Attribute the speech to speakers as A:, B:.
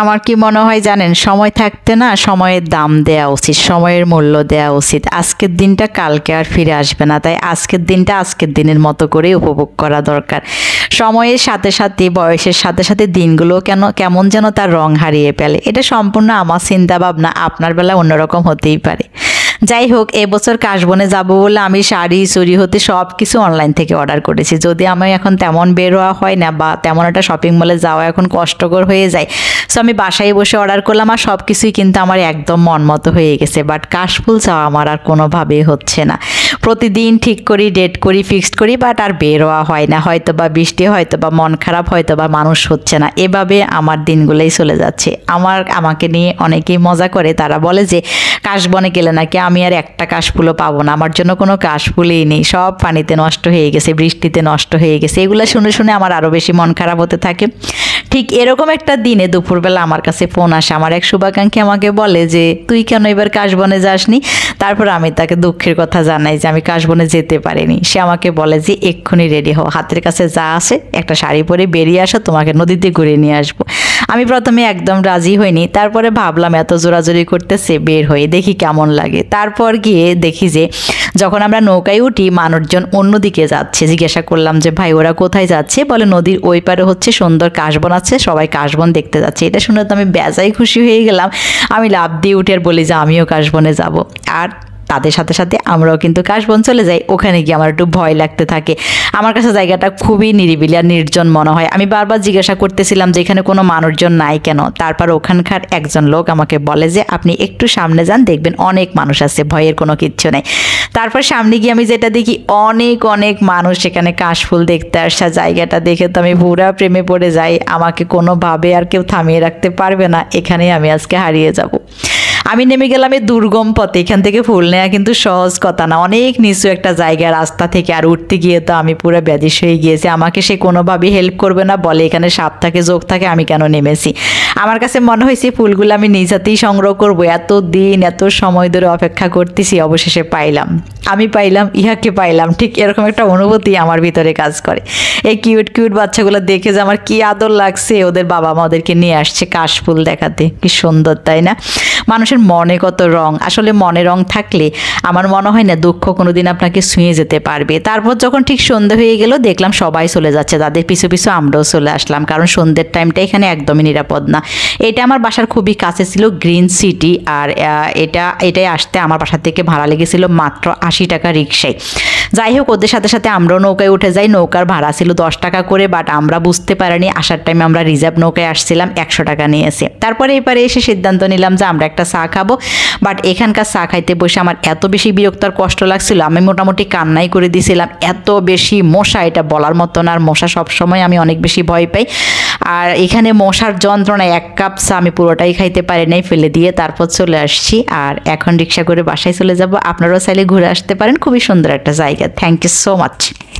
A: আমার কি মনে হয় জানেন সময় থাকতে না সময়ের দাম দেওয়া উচিত সময়ের মূল্য দেওয়া উচিত আজকের দিনটা কালকে আর ফিরে আসবে না তাই আজকের দিনটা আজকের দিনের মতো করে উপভোগ করা দরকার সময়ের সাথে সাথে বয়সের সাথে সাথে দিনগুলো কেন কেমন যেন তার রং হারিয়ে ফেলে এটা সম্পূর্ণ আমার চিন্তা ভাবনা আপনার বেলা অন্যরকম হতেই পারে যাই হোক এবছর কাশবনে যাব বলে আমি শাড়ি চুরি হতে সব কিছু অনলাইন থেকে অর্ডার করেছি যদি আমি এখন তেমন বেরোয়া হয় না বা তেমন একটা শপিং মলে যাওয়া এখন কষ্টকর হয়ে যায় সো আমি বাসায় বসে অর্ডার করলাম আর সব কিছুই কিন্তু আমার একদম মন মতো হয়ে গেছে বাট কাশফুল চাওয়া আমার আর কোনোভাবেই হচ্ছে না প্রতিদিন ঠিক করি ডেট করি ফিক্সড করি বাট আর বেরোয়া হয় না হয়তো বা বৃষ্টি হয়তো বা মন খারাপ হয়তো বা মানুষ হচ্ছে না এভাবে আমার দিনগুলোই চলে যাচ্ছে আমার আমাকে নিয়ে অনেকেই মজা করে তারা বলে যে কাশবনে গেলে নাকি আমি আর একটা কাশফুলও পাবো না আমার জন্য কোনো কাশফুলই নেই সব পানিতে নষ্ট হয়ে গেছে বৃষ্টিতে নষ্ট হয়ে গেছে এগুলো শুনে শুনে আমার আরও বেশি মন খারাপ হতে থাকে ঠিক এরকম একটা দিনে দুপুরবেলা আমার কাছে ফোন আসে আমার এক শুভাকাঙ্ক্ষী আমাকে বলে যে তুই কেন এবার কাশবনে যাসনি তারপর আমি তাকে দুঃখের কথা জানাই যে আমি কাশবনে যেতে পারিনি সে আমাকে বলে যে এক্ষুনি রেডি হও হাতের কাছে যা আছে একটা শাড়ি পরে বেরিয়ে আসো তোমাকে নদীতে ঘুরে নিয়ে আসবো আমি প্রথমে একদম রাজি হইনি তারপরে ভাবলাম এত জোরাজোরি করতেছে বের হয়ে দেখি কেমন লাগে তারপর গিয়ে দেখি যে যখন আমরা নৌকায় উঠি মানুষজন অন্যদিকে যাচ্ছে জিজ্ঞাসা করলাম যে ভাই ওরা কোথায় যাচ্ছে বলে নদীর ওই পারে হচ্ছে সুন্দর কাশবন আছে সবাই কাশবন দেখতে যাচ্ছে এটা শুনে তো আমি বেজাই খুশি হয়ে গেলাম আমি লাভ দিয়ে উঠে আর বলি যে আমিও কাশবনে যাব আর তাদের সাথে সাথে আমরাও কিন্তু কাশবন চলে যাই ওখানে গিয়ে আমার একটু ভয় লাগতে থাকে আমার কাছে জায়গাটা খুবই নিরিবিলি আর নির্জন মনে হয় আমি বারবার জিজ্ঞাসা করতেছিলাম যে এখানে কোনো মানুষজন নাই কেন তারপর ওখানকার একজন লোক আমাকে বলে যে আপনি একটু সামনে যান দেখবেন অনেক মানুষ আছে ভয়ের কোনো কিচ্ছু নেই তারপর সামনে গিয়ে আমি যেটা দেখি অনেক অনেক মানুষ এখানে কাশফুল দেখতে আসা জায়গাটা দেখে তো আমি পুরা প্রেমে পড়ে যাই আমাকে কোনোভাবে আর কেউ থামিয়ে রাখতে পারবে না এখানেই আমি আজকে হারিয়ে যাব আমি নেমে গেলাম এই দুর্গম পথে এখান থেকে ফুল নেওয়া কিন্তু সহজ কথা না অনেক নিচু একটা জায়গা রাস্তা থেকে আর উঠতে গিয়ে তো আমি পুরো ব্যাধিস হয়ে গিয়েছি আমাকে সে কোনোভাবেই হেল্প করবে না বলে এখানে সাপ থাকে যোগ থাকে আমি কেন নেমেছি আমার কাছে মনে হয়েছে ফুলগুলো আমি নিজ হাতেই সংগ্রহ করবো এত দিন এত সময় ধরে অপেক্ষা করতেছি অবশেষে পাইলাম আমি পাইলাম ইহাকে পাইলাম ঠিক এরকম একটা অনুভূতি আমার ভিতরে কাজ করে এই কিউট কিউট বাচ্চাগুলো দেখে যে আমার কি আদর লাগছে ওদের বাবা মা ওদেরকে নিয়ে আসছে কাশফুল দেখাতে কি সুন্দর তাই না মানুষের মানুষের মনে কত রং আসলে মনে রং থাকলে আমার মনে হয় না দুঃখ কোনোদিন আপনাকে ছুঁয়ে যেতে পারবে তারপর যখন ঠিক সন্ধে হয়ে গেল দেখলাম সবাই চলে যাচ্ছে তাদের পিছু পিছু আমরাও চলে আসলাম কারণ সন্ধ্যের টাইমটা এখানে একদমই নিরাপদ না এটা আমার বাসার খুবই কাছে ছিল গ্রিন সিটি আর এটা এটাই আসতে আমার বাসার থেকে ভাড়া লেগেছিল মাত্র আশি টাকা রিক্সায় যাই হোক ওদের সাথে সাথে আমরাও নৌকায় উঠে যাই নৌকার ভাড়া ছিল দশ টাকা করে বাট আমরা বুঝতে পারিনি আসার টাইমে আমরা রিজার্ভ নৌকায় আসছিলাম একশো টাকা নিয়েছে তারপরে এবারে এসে সিদ্ধান্ত নিলাম যে আমরা একটা চা খাবো বাট এখানকার চা খাইতে বসে আমার এত বেশি বিরক্ত আর কষ্ট লাগছিল আমি মোটামুটি কান্নাই করে দিছিলাম এত বেশি মশা এটা বলার মতন আর মশা সবসময় আমি অনেক বেশি ভয় পাই আর এখানে মশার যন্ত্রণায় এক কাপ চা আমি পুরোটাই খাইতে পারি নাই ফেলে দিয়ে তারপর চলে আসছি আর এখন রিক্সা করে বাসায় চলে যাব আপনারাও চাইলে ঘুরে আসতে পারেন খুবই সুন্দর একটা জায়গা থ্যাংক ইউ সো মাচ